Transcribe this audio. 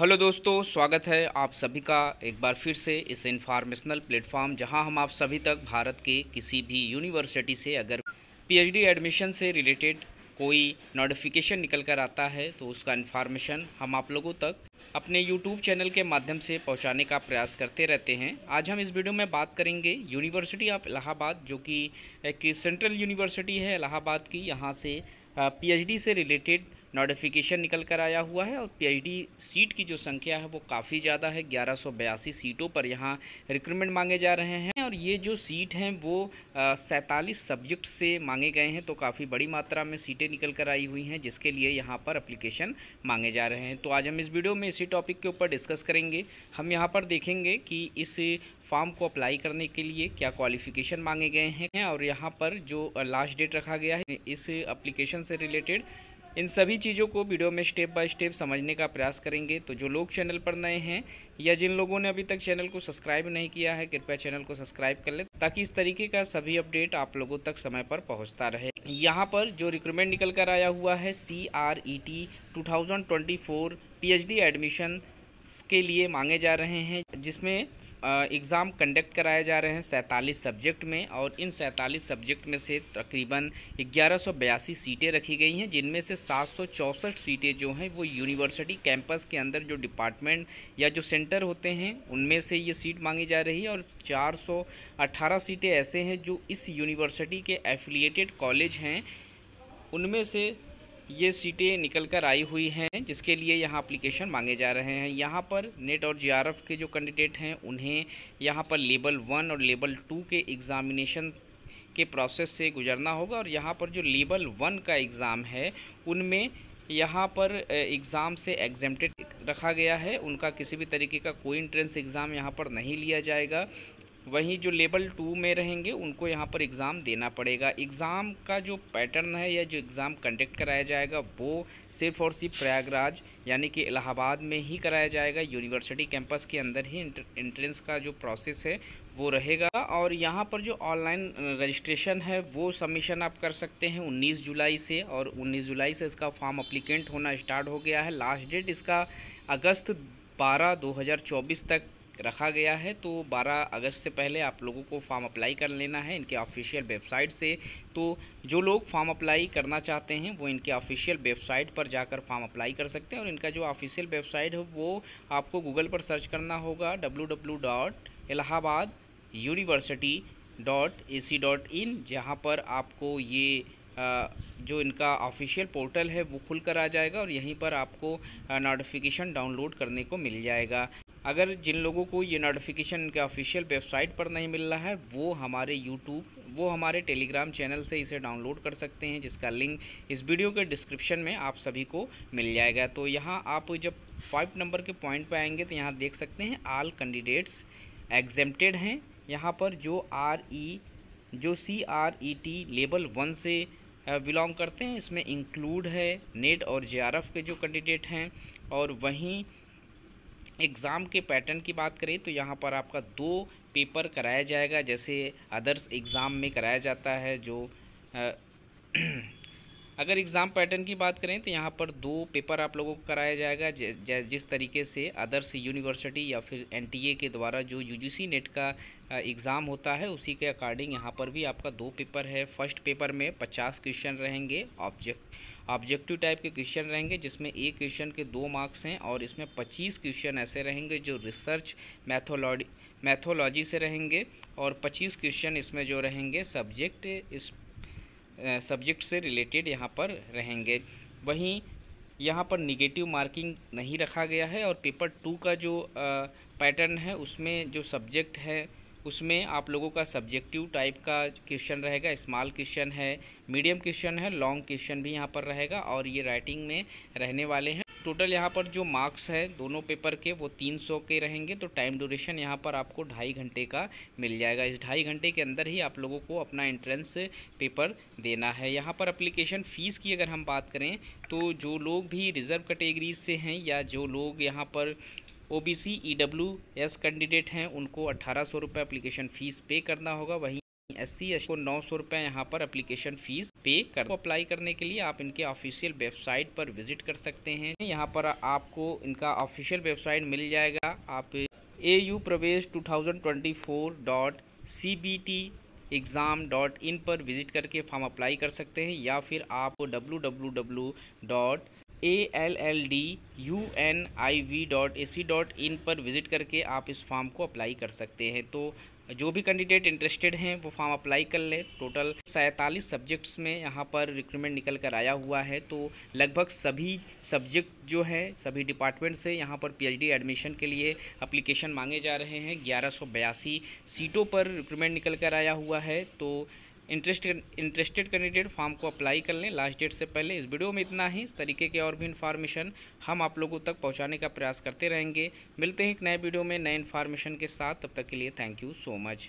hello दोस्तों स्वागत है आप सभी का एक बार फिर से इस इन्फॉर्मेशनल प्लेटफॉर्म जहां हम आप सभी तक भारत के किसी भी यूनिवर्सिटी से अगर पीएचडी एडमिशन से रिलेटेड कोई नोटिफिकेशन निकल कर आता है तो उसका इन्फॉर्मेशन हम आप लोगों तक अपने यूट्यूब चैनल के माध्यम से पहुंचाने का प्रयास करते रहते हैं आज हम इस वीडियो में बात करेंगे यूनिवर्सिटी ऑफ इलाहाबाद जो कि एक सेंट्रल यूनिवर्सिटी है इलाहाबाद की यहाँ से पीएचडी से रिलेटेड नोटिफिकेशन निकल कर आया हुआ है और पीएचडी सीट की जो संख्या है वो काफ़ी ज़्यादा है ग्यारह सीटों पर यहाँ रिक्रूटमेंट मांगे जा रहे हैं और ये जो सीट हैं वो सैंतालीस सब्जेक्ट से मांगे गए हैं तो काफ़ी बड़ी मात्रा में सीटें निकल कर आई हुई हैं जिसके लिए यहाँ पर अप्लीकेशन मांगे जा रहे हैं तो आज हम इस वीडियो में इसी टॉपिक के ऊपर डिस्कस करेंगे हम यहाँ पर देखेंगे कि इस फॉर्म को अप्लाई करने के लिए क्या क्वालिफिकेशन मांगे गए हैं और यहाँ पर जो लास्ट डेट रखा गया है इस अप्लीकेशन से रिलेटेड इन सभी चीज़ों को वीडियो में स्टेप बाय स्टेप समझने का प्रयास करेंगे तो जो लोग चैनल पर नए हैं या जिन लोगों ने अभी तक चैनल को सब्सक्राइब नहीं किया है कृपया चैनल को सब्सक्राइब कर लें ताकि इस तरीके का सभी अपडेट आप लोगों तक समय पर पहुंचता रहे यहाँ पर जो रिक्रूटमेंट निकल कर आया हुआ है C R E T two thousand twenty four P H D admission के लिए मांगे जा रहे हैं जिसमें एग्ज़ाम कंडक्ट कराए जा रहे हैं सैंतालीस सब्जेक्ट में और इन सैंतालीस सब्जेक्ट में से तकरीबन ग्यारह सीटें रखी गई हैं जिनमें से सात सीटें जो हैं वो यूनिवर्सिटी कैंपस के अंदर जो डिपार्टमेंट या जो सेंटर होते हैं उनमें से ये सीट मांगी जा रही है और 418 सीटें ऐसे हैं जो इस यूनिवर्सिटी के एफिलिएटेड कॉलेज हैं उनमें से ये सीटें निकल कर आई हुई हैं जिसके लिए यहाँ अप्लीकेशन मांगे जा रहे हैं यहाँ पर नेट और जीआरएफ के जो कैंडिडेट हैं उन्हें यहाँ पर लेवल वन और लेवल टू के एग्ज़ामिनेशन के प्रोसेस से गुजरना होगा और यहाँ पर जो लेवल वन का एग्ज़ाम है उनमें यहाँ पर एग्ज़ाम से एग्जेम्प्टेड रखा गया है उनका किसी भी तरीके का कोई इंट्रेंस एग्ज़ाम यहाँ पर नहीं लिया जाएगा वहीं जो लेवल टू में रहेंगे उनको यहाँ पर एग्ज़ाम देना पड़ेगा एग्ज़ाम का जो पैटर्न है या जो एग्ज़ाम कंडक्ट कराया जाएगा वो सिर्फ और सिर्फ प्रयागराज यानी कि इलाहाबाद में ही कराया जाएगा यूनिवर्सिटी कैंपस के अंदर ही एंट्रेंस का जो प्रोसेस है वो रहेगा और यहाँ पर जो ऑनलाइन रजिस्ट्रेशन है वो सबमिशन आप कर सकते हैं उन्नीस जुलाई से और उन्नीस जुलाई से इसका फॉर्म अप्लीकेंट होना स्टार्ट हो गया है लास्ट डेट इसका अगस्त बारह दो तक रखा गया है तो 12 अगस्त से पहले आप लोगों को फॉर्म अप्लाई कर लेना है इनके ऑफिशियल वेबसाइट से तो जो लोग फॉर्म अप्लाई करना चाहते हैं वो इनके ऑफिशियल वेबसाइट पर जाकर फॉर्म अप्लाई कर सकते हैं और इनका जो ऑफिशियल वेबसाइट है वो आपको गूगल पर सर्च करना होगा डब्लू जहां dot Allahabad university dot A C dot in जहाँ पर आपको ये जो इनका ऑफिशियल पोर्टल है वो खुल कर आ जाएगा और यहीं पर आपको नोटिफिकेशन डाउनलोड करने को मिल जाएगा अगर जिन लोगों को ये नोटिफिकेशन इनके ऑफिशियल वेबसाइट पर नहीं मिल रहा है वो हमारे यूट्यूब वो हमारे टेलीग्राम चैनल से इसे डाउनलोड कर सकते हैं जिसका लिंक इस वीडियो के डिस्क्रिप्शन में आप सभी को मिल जाएगा तो यहाँ आप जब फाइव नंबर के पॉइंट पर आएंगे तो यहाँ देख सकते हैं आल कैंडिडेट्स एग्जेम्प्टेड हैं यहाँ पर जो आर ई e, जो C R E T level one से बिलोंग करते हैं इसमें इंक्लूड है नेट और जे के जो कैंडिडेट हैं और वहीं एग्ज़ाम के पैटर्न की बात करें तो यहाँ पर आपका दो पेपर कराया जाएगा जैसे अदर्स एग्ज़ाम में कराया जाता है जो अगर एग्ज़ाम पैटर्न की बात करें तो यहाँ पर दो पेपर आप लोगों को कराया जाएगा जै, जिस तरीके से अदर्स यूनिवर्सिटी या फिर एनटीए के द्वारा जो यूजीसी नेट का एग्ज़ाम होता है उसी के अकॉर्डिंग यहाँ पर भी आपका दो पेपर है फर्स्ट पेपर में पचास क्वेश्चन रहेंगे ऑब्जेक्ट ऑब्जेक्टिव टाइप के क्वेश्चन रहेंगे जिसमें एक क्वेश्चन के दो मार्क्स हैं और इसमें 25 क्वेश्चन ऐसे रहेंगे जो रिसर्च मैथोलॉजी मैथोलॉजी से रहेंगे और 25 क्वेश्चन इसमें जो रहेंगे सब्जेक्ट इस सब्जेक्ट से रिलेटेड यहाँ पर रहेंगे वहीं यहाँ पर निगेटिव मार्किंग नहीं रखा गया है और पेपर टू का जो पैटर्न है उसमें जो सब्जेक्ट है उसमें आप लोगों का सब्जेक्टिव टाइप का क्वेश्चन रहेगा स्मॉल क्वेश्चन है मीडियम क्वेश्चन है लॉन्ग क्वेश्चन भी यहाँ पर रहेगा और ये राइटिंग में रहने वाले हैं टोटल यहाँ पर जो मार्क्स है दोनों पेपर के वो 300 के रहेंगे तो टाइम ड्यूरेशन यहाँ पर आपको ढाई घंटे का मिल जाएगा इस ढाई घंटे के अंदर ही आप लोगों को अपना एंट्रेंस पेपर देना है यहाँ पर अप्लीकेशन फ़ीस की अगर हम बात करें तो जो लोग भी रिज़र्व कैटेगरीज से हैं या जो लोग यहाँ पर O B C E W S candidate हैं उनको अट्ठारह सौ रुपये अप्लीकेशन फ़ीस पे करना होगा वहीं एस सी को नौ सौ रुपए यहाँ पर अप्लीकेशन फीस पे कर तो अप्लाई करने के लिए आप इनके ऑफिशियल वेबसाइट पर विजिट कर सकते हैं यहाँ पर आपको इनका ऑफिशियल वेबसाइट मिल जाएगा आप ए यू प्रवेश two thousand twenty four dot C B T exam dot in पर विज़िट करके फॉर्म अप्लाई कर सकते हैं या फिर आप W W W dot A L L D U N I V dot A C dot in पर visit करके आप इस फॉर्म को अप्लाई कर सकते हैं तो जो भी कैंडिडेट इंटरेस्टेड हैं वो फॉर्म अप्लाई कर लें टोटल सैंतालीस सब्जेक्ट्स में यहाँ पर रिक्रूटमेंट निकल कर आया हुआ है तो लगभग सभी सब्जेक्ट जो है सभी डिपार्टमेंट से यहाँ पर पीएचडी एडमिशन के लिए अप्लीकेशन मांगे जा रहे हैं ग्यारह सीटों पर रिक्रूटमेंट निकल कर आया हुआ है तो इंटरेस्ट इंटरेस्टेड कैंडिडेट फॉर्म को अप्लाई कर लें लास्ट डेट से पहले इस वीडियो में इतना ही इस तरीके के और भी इन्फॉर्मेशन हम आप लोगों तक पहुंचाने का प्रयास करते रहेंगे मिलते हैं एक नए वीडियो में नए इन्फॉर्मेशन के साथ तब तक के लिए थैंक यू सो मच